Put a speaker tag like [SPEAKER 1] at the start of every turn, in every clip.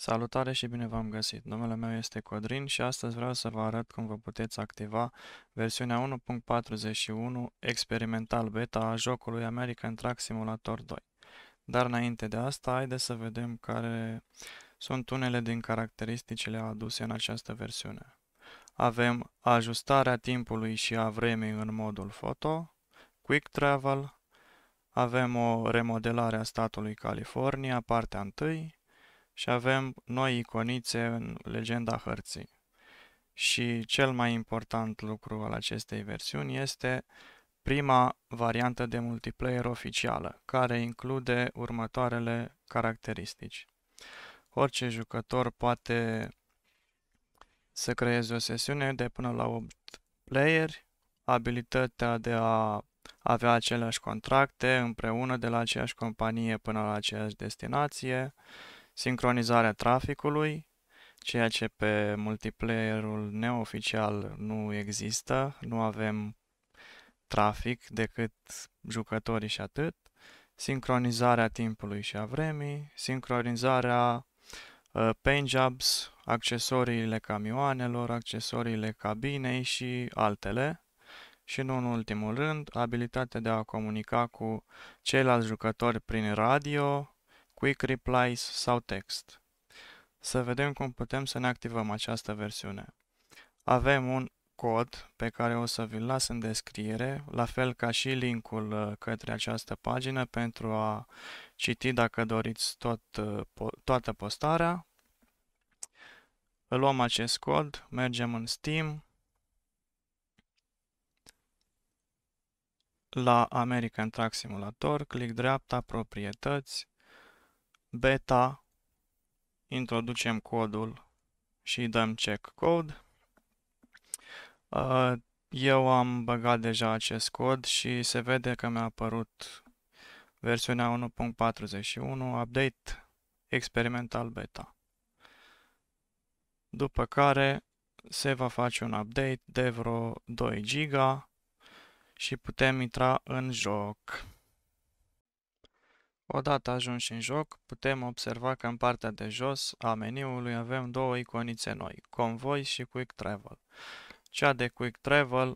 [SPEAKER 1] Salutare și bine v-am găsit! Numele meu este Codrin și astăzi vreau să vă arăt cum vă puteți activa versiunea 1.41 experimental beta a jocului American Truck Simulator 2. Dar înainte de asta, haideți să vedem care sunt unele din caracteristicile aduse în această versiune. Avem ajustarea timpului și a vremii în modul foto, quick travel, avem o remodelare a statului California, partea 1, și avem noi iconițe în legenda hărții. Și cel mai important lucru al acestei versiuni este prima variantă de multiplayer oficială, care include următoarele caracteristici. Orice jucător poate să creeze o sesiune de până la 8 playeri, abilitatea de a avea aceleași contracte împreună de la aceeași companie până la aceeași destinație, uh, sincronizarea traficului, ceea ce pe multiplayerul neoficial nu există, nu avem trafic decât jucătorii și atât, sincronizarea timpului și a vremii, sincronizarea uh, ă, paint-jobs, accesoriile camioanelor, accesoriile cabinei și altele. Și nu în ultimul rând, abilitatea de a comunica cu ceilalți jucători prin radio, Quick Replies sau text. Să vedem cum putem să ne activăm această versiune. Avem un cod pe care o să vi-l las în descriere, la fel ca și linkul uh, către această pagină pentru a citi dacă doriți tot, uh, toată postarea. Luăm acest cod, mergem în Steam, la American Truck Simulator, click dreapta, proprietăți, beta, introducem codul și dăm check code. Uh, eu am băgat deja acest cod și se vede că mi-a apărut versiunea 1.41 update experimental beta. După care se va face un update de vreo 2 giga și putem intra în joc. Odată ajunși în joc, putem observa că în partea de jos a meniului avem două iconițe noi, Convoy și Quick Travel. Cea de Quick Travel,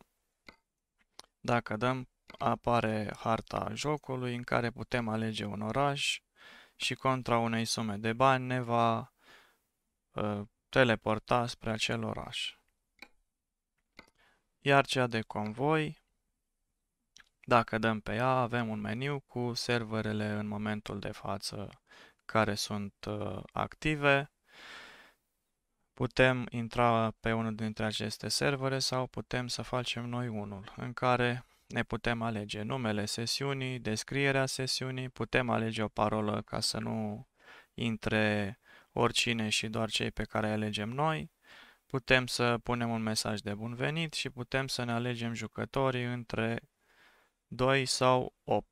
[SPEAKER 1] dacă dăm, apare harta jocului în care putem alege un oraș și contra unei sume de bani ne va uh, teleporta spre acel oraș. Iar cea de Convoy dacă dăm pe ea, avem un meniu cu serverele în momentul de față care sunt uh, active. Putem intra pe unul dintre aceste servere sau putem să facem noi unul în care ne putem alege numele sesiunii, descrierea sesiunii, putem alege o parolă ca să nu intre oricine și doar cei pe care alegem noi. Putem să punem un mesaj de bun venit și putem să ne alegem jucătorii între 2 sau 8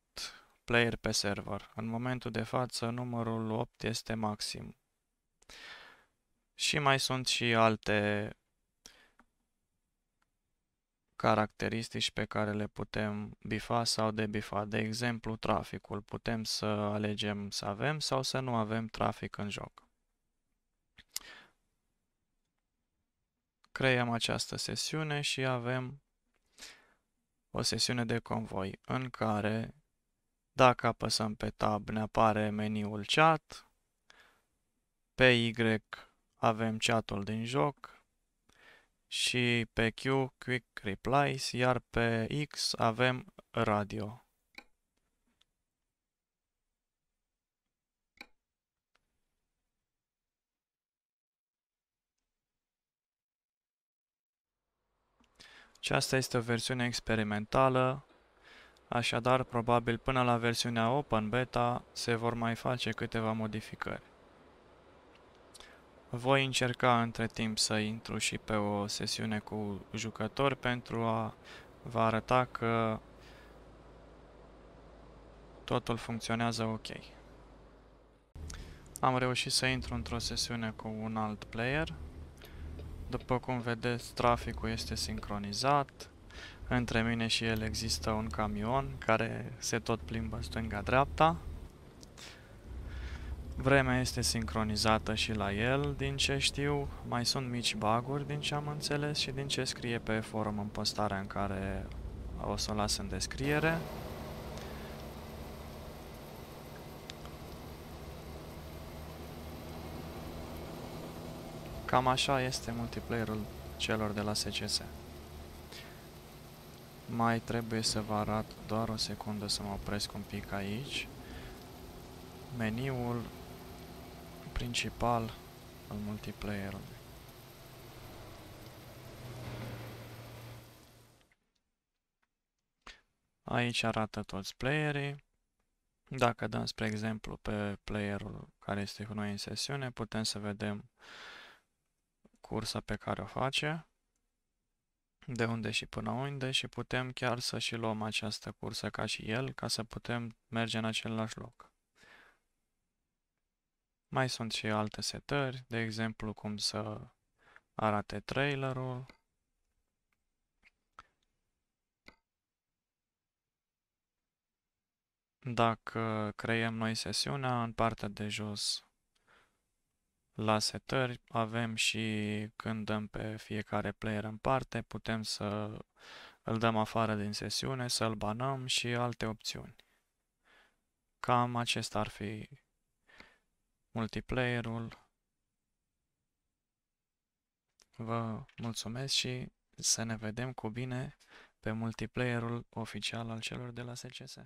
[SPEAKER 1] player pe server. În momentul de față numărul 8 este maxim. Și mai sunt și alte caracteristici pe care le putem bifa sau debifa. De exemplu, traficul. Putem să alegem să avem sau să nu avem trafic în joc. Creăm această sesiune și avem o sesiune de convoi în care dacă apăsăm pe tab ne apare meniul chat, pe Y avem chatul din joc și pe Q Quick Replies, iar pe X avem radio. Aceasta este o versiune experimentală, așadar probabil până la versiunea Open Beta se vor mai face câteva modificări. Voi încerca între timp să intru și pe o sesiune cu jucători pentru a vă arăta că totul funcționează ok. Am reușit să intru într-o sesiune cu un alt player. După cum vedeți, traficul este sincronizat. Între mine și el există un camion care se tot plimbă stânga-dreapta. Vremea este sincronizată și la el, din ce știu. Mai sunt mici baguri, din ce am înțeles și din ce scrie pe forum în postarea în care o să o las în descriere. Cam așa este multiplayerul celor de la SCS. Mai trebuie să vă arăt doar o secundă să mă opresc un pic aici. Meniul principal al multiplayerului. Aici arată toți playerii. Dacă dăm, spre exemplu, pe playerul care este cu noi în sesiune, putem să vedem uh, cursa pe care o face, de unde și până unde și putem chiar să și luăm această cursă ca și el, ca să putem merge în același loc. Mai sunt și alte setări, de exemplu cum să arate trailerul. Dacă creiem noi sesiunea, în partea de jos la setări avem și când dăm pe fiecare player în parte, putem să îl dăm afară din sesiune, să-l banăm și alte opțiuni. Cam acesta ar fi multiplayerul Vă mulțumesc și să ne vedem cu bine pe multiplayerul oficial al celor de la SCS.